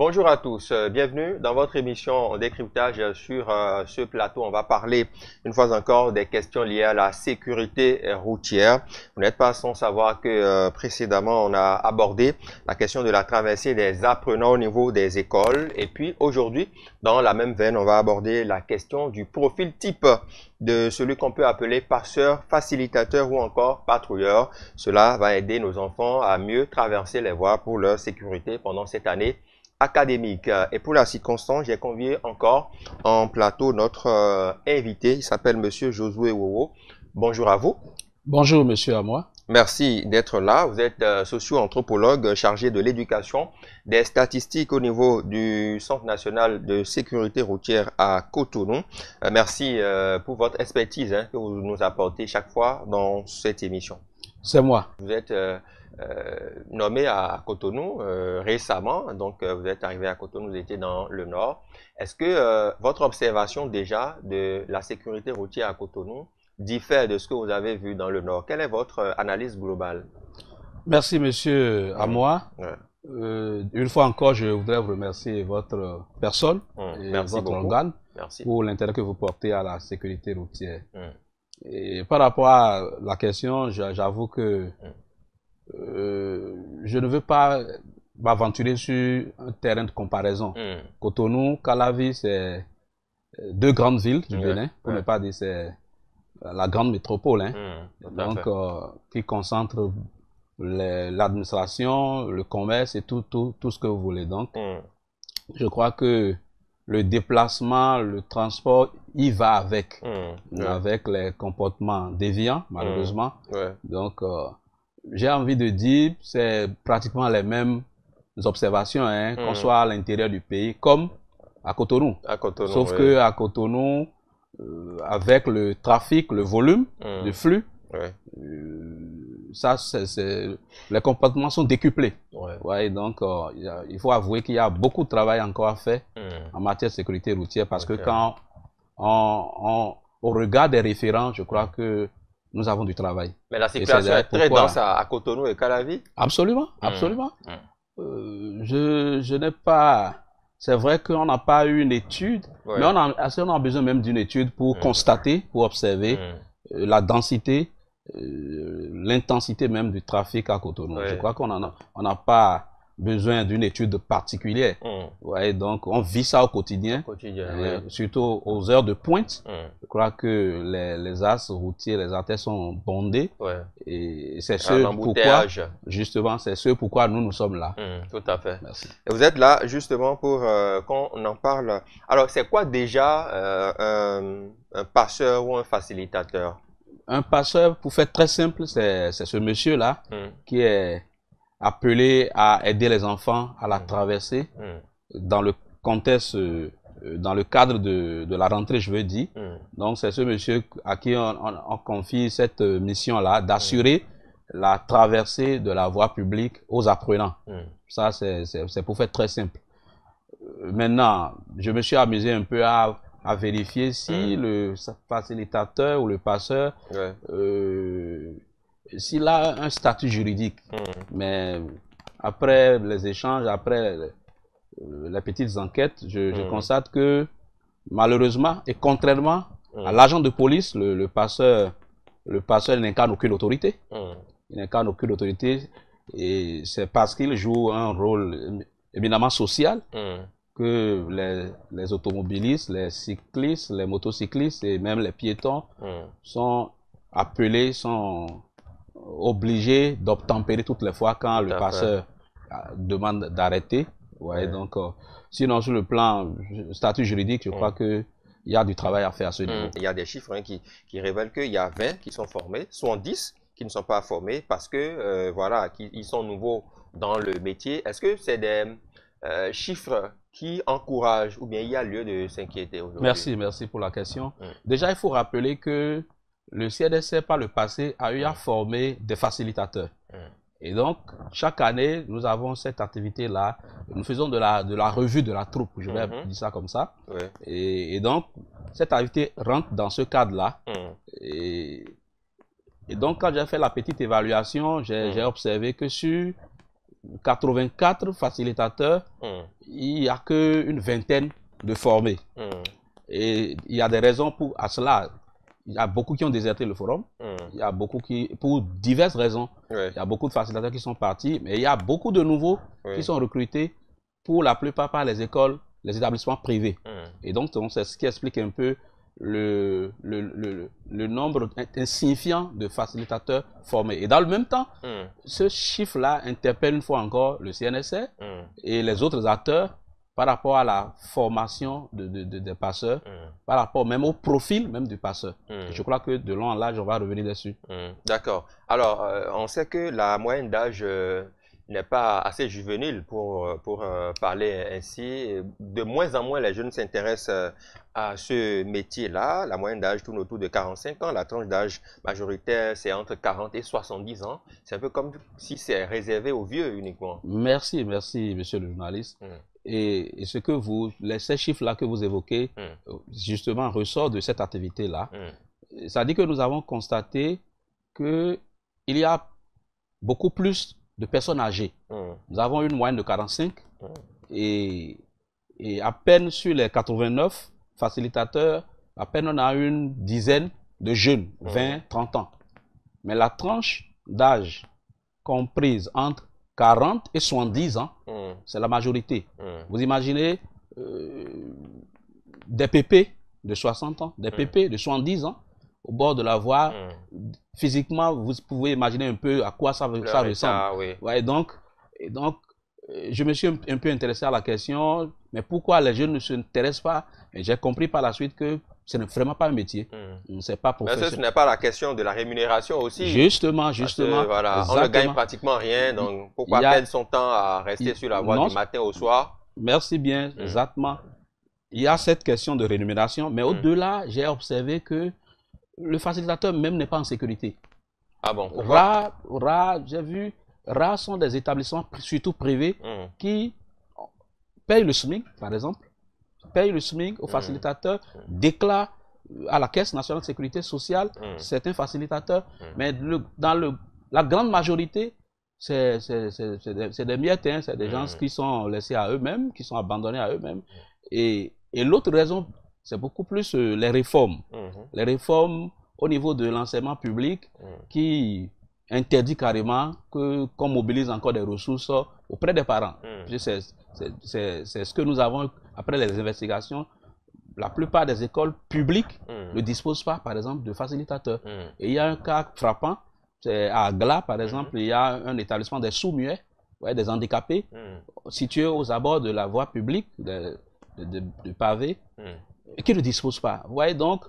Bonjour à tous, euh, bienvenue dans votre émission décryptage sur euh, ce plateau. On va parler une fois encore des questions liées à la sécurité routière. Vous n'êtes pas sans savoir que euh, précédemment on a abordé la question de la traversée des apprenants au niveau des écoles. Et puis aujourd'hui, dans la même veine, on va aborder la question du profil type de celui qu'on peut appeler passeur, facilitateur ou encore patrouilleur. Cela va aider nos enfants à mieux traverser les voies pour leur sécurité pendant cette année académique. Euh, et pour la circonstance, j'ai convié encore en plateau notre euh, invité. Il s'appelle Monsieur Josué Wowo. Bonjour à vous. Bonjour, monsieur à moi. Merci d'être là. Vous êtes euh, socio-anthropologue chargé de l'éducation, des statistiques au niveau du Centre national de sécurité routière à Cotonou. merci pour votre expertise hein, que vous nous apportez chaque fois dans cette émission. C'est moi. Vous êtes euh, euh, nommé à Cotonou euh, récemment, donc vous êtes arrivé à Cotonou, vous étiez dans le nord. Est-ce que votre observation déjà de la sécurité routière à Cotonou diffère de ce que vous avez vu dans le nord Quelle est votre analyse globale Merci, monsieur, à mmh. moi. une fois encore, je voudrais vous remercier votre personne mmh. votre organe pour l'intérêt que vous portez à la sécurité routière. Mmh. Et par rapport à la question, j'avoue que euh, je ne veux pas m'aventurer sur un terrain de comparaison. Hmm. Cotonou, Calavi, c'est euh, deux grandes villes du Bénin, pour ne pas dire c'est la grande métropole, hein, hmm, donc euh, qui concentre l'administration, le commerce et tout, tout, tout, ce que vous voulez. Donc, hmm. je crois que le déplacement, le transport, il va avec, hmm, avec les comportements déviants, malheureusement. Hmm, Donc, euh, j'ai envie de dire, c'est pratiquement les mêmes observations, hein, qu'on hmm. soit à l'intérieur du pays, comme à Cotonou. À Sauf que à Cotonou, euh, avec le trafic, le volume de flux, euh, ça, les comportements sont décuplés. Ouais. donc, euh, il faut avouer qu'il y a beaucoup de travail encore à faire hmm. en matière de sécurité routière parce que quand on, au regard des référents, je crois que nous avons du travail. Mais la circulation est, très dense à, Cotonou et Calavi Absolument, hmm. absolument. Hmm. Euh, je, je n'ai pas... C'est vrai qu'on n'a pas eu une étude, mais on a, on a besoin même d'une étude pour constater, pour observer euh, la densité, euh, l'intensité même du trafic à Cotonou. Je crois qu'on n'a on pas besoin d'une étude particulière. Mm. Ouais, donc, on vit ça au quotidien, euh, surtout aux heures de pointe. Mm. Je crois que les, les as routiers, les artères sont bondés. Et c'est ce pourquoi, justement, c'est ce pourquoi nous, nous sommes là. Mm, tout à fait. Merci. Et vous êtes là, justement, pour euh, qu'on en parle. Alors, c'est quoi déjà un, passeur ou un facilitateur un passeur, pour faire très simple, c'est ce monsieur-là mm. qui est appelé à aider les enfants à la mm. traversée mm. dans le contexte, euh, dans le cadre de, la rentrée, je veux dire. Donc, c'est ce monsieur à qui on confie cette mission-là d'assurer la traversée de la voie publique aux apprenants. Ça, c'est pour faire très simple. Euh, maintenant, je me suis amusé un peu à à vérifier si le facilitateur ou le passeur, euh, s'il a un statut juridique. Hmm. Mais après les échanges, après les euh, petites enquêtes, je, hmm. constate que malheureusement et contrairement hmm. à l'agent de police, le, le, passeur, le passeur n'incarne aucune autorité. Il n'incarne aucune autorité et c'est parce qu'il joue un rôle éminemment social que les, automobilistes, les cyclistes, les motocyclistes et même les piétons hmm. sont appelés, sont obligés d'obtempérer toutes les fois quand le passeur euh, demande d'arrêter. Ouais, hmm. Donc, euh, sinon, sur le plan statut juridique, je hmm. crois que il y a du travail à faire à ce niveau. Il y a des chiffres hein, qui, révèlent qu'il y a 20 qui sont formés, soit 10 qui ne sont pas formés parce que, euh, voilà, qu'ils sont nouveaux dans le métier. Est-ce que c'est des chiffres qui encourage ou bien il y a lieu de s'inquiéter aujourd'hui Merci, merci pour la question. Déjà, il faut rappeler que le CDC, par le passé, a eu à former des facilitateurs. Et donc, chaque année, nous avons cette activité-là. Nous faisons de la, de la revue de la troupe, je vais mhm. dire ça comme ça. Et, donc, cette activité rentre dans ce cadre-là. Et, et, donc, quand j'ai fait la petite évaluation, j'ai observé que sur 84 facilitateurs, il n'y a qu'une vingtaine de formés. Hmm. Et il y a des raisons pour, à cela. Il y a beaucoup qui ont déserté le forum. Hmm. Il y a beaucoup qui, pour diverses raisons, il y a beaucoup de facilitateurs qui sont partis, mais il y a beaucoup de nouveaux qui sont recrutés pour la plupart par les écoles, les établissements privés. Hmm. Et donc, c'est ce qui explique un peu le, le, le, le, nombre insignifiant de facilitateurs formés. Et dans le même temps, hmm. ce chiffre-là interpelle une fois encore le CNSA hmm. et les autres acteurs par rapport à la formation de, de, des passeurs, hmm. par rapport même au profil même du passeur. Je crois que de long en large, on va revenir dessus. D'accord. Alors, euh, on sait que la moyenne d'âge... Euh, n'est pas assez juvénile pour, euh, pour euh, parler ainsi. De moins en moins, les jeunes s'intéressent euh, à ce métier-là. La moyenne d'âge tourne autour de 45 ans. La tranche d'âge majoritaire, c'est entre 40 et 70 ans. C'est un peu comme si c'est réservé aux vieux uniquement. Merci, merci, monsieur le journaliste. Hmm. Et, ce que vous, ces chiffres-là que vous évoquez, hmm. justement, ressortent de cette activité-là. Hmm. Ça dit que nous avons constaté qu'il y a beaucoup plus de personnes âgées. Hmm. Nous avons une moyenne de 45 hmm. et, et, à peine sur les 89 facilitateurs, à peine on a une dizaine de jeunes, 20, hmm. 30 ans. Mais la tranche d'âge comprise entre 40 et 70 ans, c'est la majorité. Vous imaginez euh, des pépés de 60 ans, des pépés de 70 ans, au bord de la voie. Hmm. Physiquement, vous pouvez imaginer un peu à quoi ça, ressemble. ouais, donc, et donc, euh, je me suis un, peu intéressé à la question, mais pourquoi les jeunes ne s'intéressent pas J'ai compris par la suite que ce n'est vraiment pas un métier. Hmm. ne C'est pas pourquoi. Mais ce, n'est pas la question de la rémunération aussi. Justement, justement. voilà, on ne gagne pratiquement rien, donc pourquoi perdre son temps à rester sur la voie du matin au soir Merci bien, hmm. exactement. Il y a cette question de rémunération, mais au-delà, j'ai observé que le facilitateur même n'est pas en sécurité. Ah bon RA, j'ai vu, RA sont des établissements, surtout privés, hmm. qui payent le SMIC, par exemple, payent le SMIC au hmm. facilitateur, déclare hmm. déclarent à la Caisse nationale de sécurité sociale c'est certains facilitateurs, mais dans le, la grande majorité, c'est des, des miettes, hein, c'est des gens qui sont laissés à eux-mêmes, qui sont abandonnés à eux-mêmes. Et, et l'autre raison c'est beaucoup plus euh, les réformes. Mhm. Les réformes au niveau de l'enseignement public mhm. qui interdit carrément qu'on mobilise encore des ressources auprès des parents. Mhm. C'est ce que nous avons, après les investigations, la plupart des écoles publiques ne disposent pas, par exemple, de facilitateurs. Et il y a un cas frappant, c'est à Gla, par exemple, il y a un établissement des sous-muets, des handicapés, situé aux abords de la voie publique, de, de pavé, qui ne disposent pas. Vous voyez donc.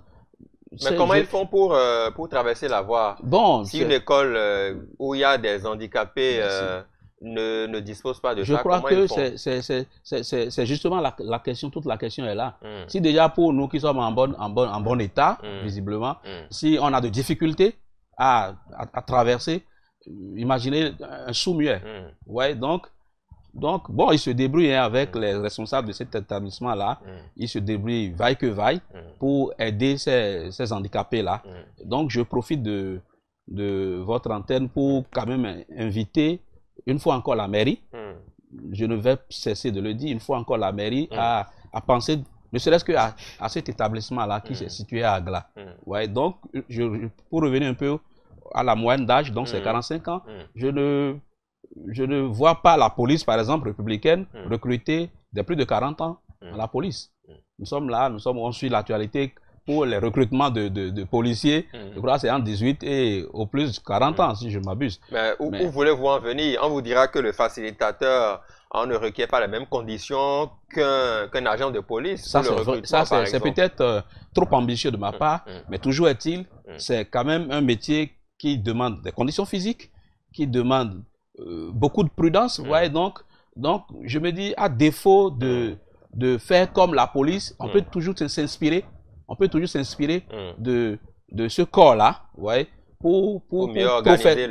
Mais comment ils font pour, euh, pour traverser la voie Bon, si une école euh, où il y a des handicapés euh, ne, ne, dispose pas de Je crois que c'est justement la, la, question, toute la question est là. Hmm. Si déjà pour nous qui sommes en bon, en bon, en bon état, hmm. visiblement, hmm. si on a des difficultés à, à, traverser, imaginez un sous-muet. Ouais, donc donc, bon, il se débrouille hein, avec les responsables de cet établissement-là. Mm. Il se débrouille vaille que vaille mm. pour aider ces, ces handicapés-là. Mm. Donc, je profite de, de votre antenne pour quand même inviter, une fois encore, la mairie. Je ne vais cesser de le dire, une fois encore, la mairie à, penser ne serait-ce qu'à à cet établissement-là qui s'est situé à Agla. Ouais, donc, je, pour revenir un peu à la moyenne d'âge, donc c'est 45 ans, je ne je ne vois pas la police, par exemple, républicaine, hmm. recruter des plus de 40 ans à la hmm. police. Hmm. Nous sommes là, nous sommes, on suit l'actualité pour les recrutements de, de, policiers. Je crois que c'est entre 18 et au plus 40 ans, si je m'abuse. Mais où, voulez-vous en venir On vous dira que le facilitateur on ne requiert pas les mêmes conditions qu'un agent de police. Ça, c'est peut-être euh, trop ambitieux de ma part, mais toujours est-il, c'est quand même un métier qui demande des conditions physiques, qui demande euh, beaucoup de prudence, mm. donc, donc, je me dis, à défaut de, mm. de faire comme la police, on mm. peut toujours s'inspirer, on peut toujours s'inspirer de, de ce corps-là, vous pour, pour, mieux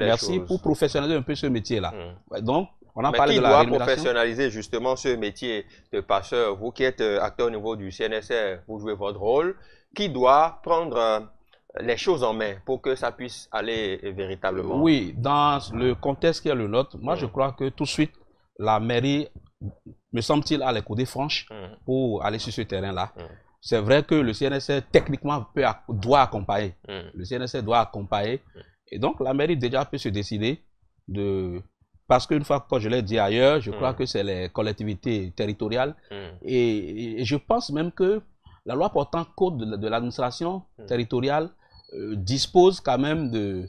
merci, pour professionnaliser un peu ce métier-là. Donc, on a parlé de la doit professionnaliser justement ce métier de passeur Vous qui êtes euh, acteur au niveau du CNSR, vous jouez votre rôle. Qui doit prendre euh, les choses en main pour que ça puisse aller véritablement. Oui, dans le contexte qui est le nôtre, moi je mm. crois que tout de suite, la mairie, me semble-t-il, a les coudées franches mm. pour aller sur ce terrain-là. Mm. C'est vrai que le CNSR, techniquement, doit accompagner. Le CNSR doit accompagner. Et donc, la mairie déjà peut se décider de... Parce qu'une fois, que je l'ai dit ailleurs, je crois que c'est les collectivités territoriales. Et, je pense même que la loi portant code de l'administration territoriale euh, disposent quand même de,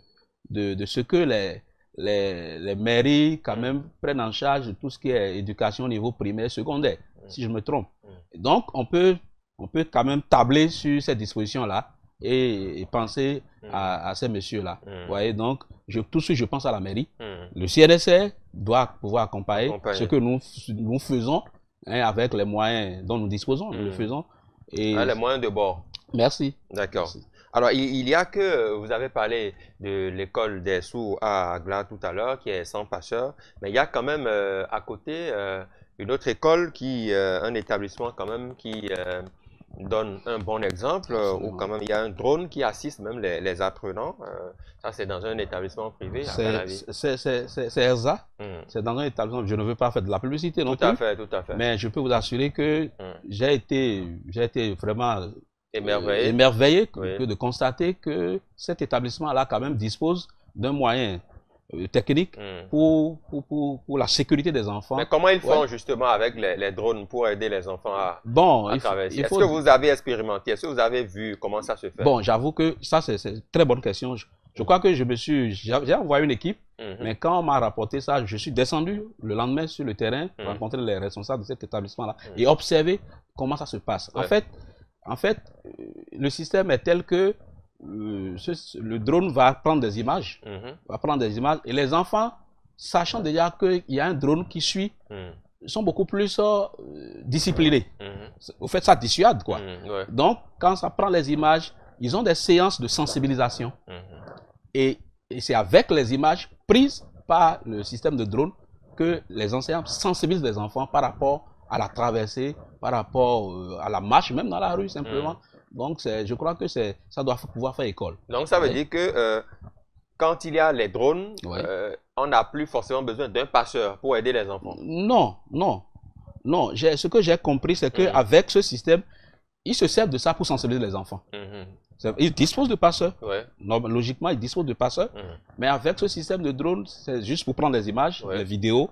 de, ce que les, les, mairies quand même prennent en charge tout ce qui est éducation au niveau primaire, secondaire, mm. si je me trompe. Mm. Donc, on peut, on peut quand même tabler sur cette disposition-là et, penser mm. à, ces messieurs-là. Vous voyez, donc, je, tout de suite, je pense à la mairie. Le CNSA doit pouvoir accompagner, ce que nous, nous faisons hein, avec les moyens dont nous disposons. Nous le faisons. Et... Ah, les moyens de bord. Merci. D'accord. Alors, il, y a que, euh, vous avez parlé de l'école des Sous à Agla tout à l'heure, qui est sans passeur, mais il y a quand même euh, à côté euh, une autre école, qui, un établissement quand même qui donne un bon exemple, où quand même il y a un drone qui assiste même les, apprenants. ça, c'est dans un établissement privé, C'est ERSA, hmm. c'est dans un établissement, je ne veux pas faire de la publicité non tout plus. Tout à fait, tout à fait. Mais je peux vous assurer que hmm. j'ai été, été vraiment émerveillé, émerveillé de constater que cet établissement-là, quand même, dispose d'un moyen euh, technique hmm. pour, pour, pour, la sécurité des enfants. Mais comment ils font justement avec les, drones pour aider les enfants à, bon, Est-ce que vous avez expérimenté Est-ce que vous avez vu comment ça se fait Bon, j'avoue que ça, c'est une très bonne question. Je, crois que je me suis... J'ai envoyé une équipe, mhm. mais quand on m'a rapporté ça, je suis descendu le lendemain sur le terrain, pour mhm. rencontrer les responsables de cet établissement-là mhm. et observer comment ça se passe. En fait, en fait, euh, le système est tel que euh, le drone va prendre des images, mhm. va prendre des images, et les enfants, sachant déjà qu'il y a un drone qui suit, mhm. sont beaucoup plus euh, disciplinés. Mhm. Au fait, ça dissuade, quoi. Donc, quand ça prend les images, ils ont des séances de sensibilisation. Et, et c'est avec les images prises par le système de drone que les enseignants sensibilisent les enfants par rapport à la traversée par rapport euh, à la marche, même dans la rue simplement. Mm. Donc je crois que ça doit pouvoir faire école. Donc ça veut dire que euh, quand il y a les drones, euh, on n'a plus forcément besoin d'un passeur pour aider les enfants. Non, non, non. Ce que j'ai compris, c'est qu'avec mm. ce système, ils se servent de ça pour sensibiliser les enfants. Mm-hmm. Ils disposent de passeurs. logiquement, ils disposent de passeurs. Mm. Mais avec ce système de drones, c'est juste pour prendre des images, des vidéos.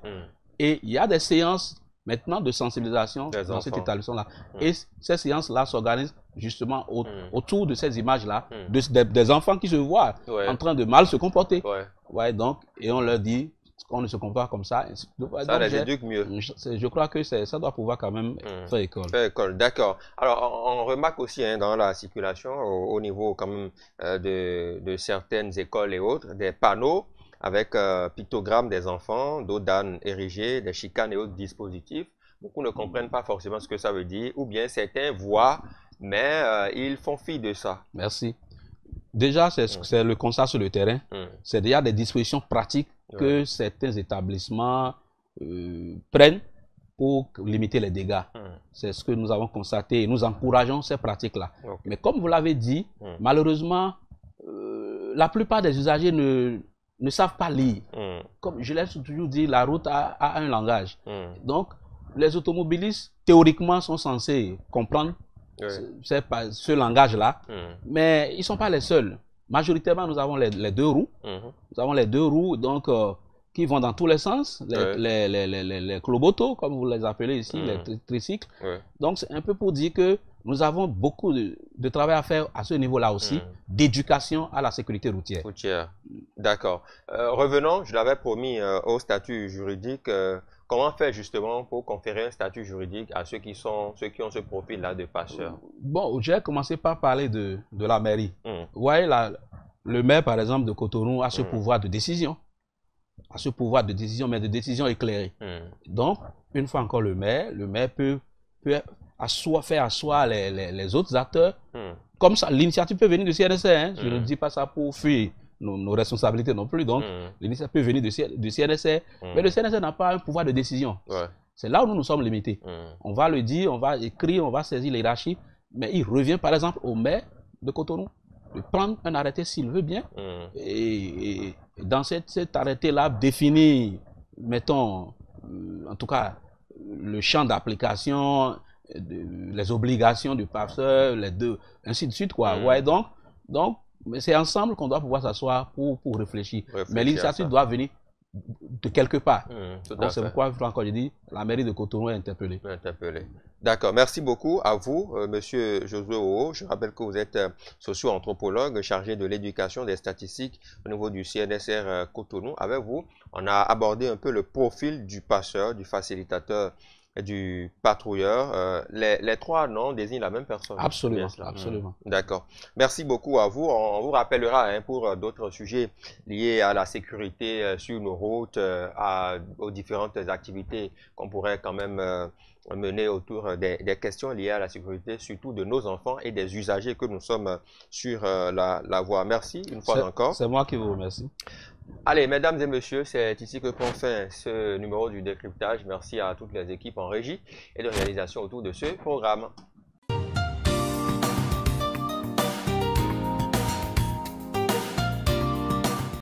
Et il y a des séances maintenant de sensibilisation dans cette établissement-là. Mm. Et ces séances-là s'organisent justement mm. autour de ces images-là, mm. de, des enfants qui se voient en train de mal se comporter. Ouais. donc, et on leur dit qu'on ne se comporte comme ça. ça les éduque mieux. Je, crois que ça doit pouvoir quand même faire école. Faire école, d'accord. Alors, on, remarque aussi hein, dans la circulation, au, niveau quand même euh, de, de certaines écoles et autres, des panneaux avec euh, pictogrammes des enfants, d'eau d'âne érigés, des chicanes et autres dispositifs. Beaucoup ne comprennent mm. pas forcément ce que ça veut dire, ou bien certains voient, mais euh, ils font fi de ça. Merci. Déjà, c'est mm. le constat sur le terrain. Mm. C'est déjà des dispositions pratiques que certains établissements euh, prennent pour limiter les dégâts. C'est ce que nous avons constaté et nous encourageons ces pratiques-là. Mais comme vous l'avez dit, malheureusement, la plupart des usagers ne, ne savent pas lire. Hmm. Comme je l'ai toujours dit, la route a, un langage. Hmm. Donc, les automobilistes, théoriquement, sont censés comprendre ce, ce langage-là, hmm. mais ils ne sont pas les seuls. Majoritairement, nous avons les, deux roues. Nous avons les deux roues, donc, euh, qui vont dans tous les sens, les, oui. comme vous les appelez ici, les tricycles. Donc, c'est un peu pour dire que nous avons beaucoup de, travail à faire à ce niveau-là aussi, hmm. d'éducation à la sécurité routière. d'accord. Euh, revenons, je l'avais promis euh, au statut juridique. Euh, comment faire justement pour conférer un statut juridique à ceux qui, sont, ceux qui ont ce profil-là de passeurs Bon, j'ai commencé par parler de, la mairie. Hmm. Vous voyez, le maire, par exemple, de Cotonou a ce hmm. pouvoir de décision. A ce pouvoir de décision, mais de décision éclairée. Donc, une fois encore le maire, le maire peut, peut à soi, faire à soi les, les, autres acteurs. Hmm. Comme ça, l'initiative peut venir du CNSC. Hein. Je hmm. ne dis pas ça pour fuir nos, responsabilités non plus. Donc, hmm. l'initiative peut venir du, du CNSC. Mais le CNSC n'a pas un pouvoir de décision. C'est là où nous nous sommes limités. On va le dire, on va écrire, on va saisir l'hierarchie. Mais il revient par exemple au maire de Cotonou de prendre un arrêté s'il veut bien. Et, dans cet, cet arrêté-là, définir, mettons, euh, en tout cas, le champ d'application, les obligations du pasteur, les deux, ainsi de suite, quoi. Mm. Ouais, donc, donc c'est ensemble qu'on doit pouvoir s'asseoir pour, pour réfléchir. Mais l'initiative doit venir de quelque part. Mm, donc, c'est pourquoi, encore, je dis, la mairie de Cotonou est interpellée. D'accord. Merci beaucoup à vous, M. Euh, Monsieur Josué Oho. Je rappelle que vous êtes euh, socio-anthropologue chargé de l'éducation des statistiques au niveau du CNSR euh, Cotonou. Avec vous, on a abordé un peu le profil du passeur, du facilitateur du patrouilleur. Euh, les, trois noms désignent la même personne. Absolument. Mm. absolument. Mm. D'accord. Merci beaucoup à vous. On vous rappellera hein, pour euh, d'autres sujets liés à la sécurité euh, sur nos routes, à, aux différentes activités qu'on pourrait quand même mener autour des, questions liées à la sécurité, surtout de nos enfants et des usagers que nous sommes sur la, la voie. Merci une fois encore. C'est moi qui vous remercie. Allez, mesdames et messieurs, c'est ici que concerne ce numéro du décryptage. Merci à toutes les équipes en régie et de réalisation autour de ce programme.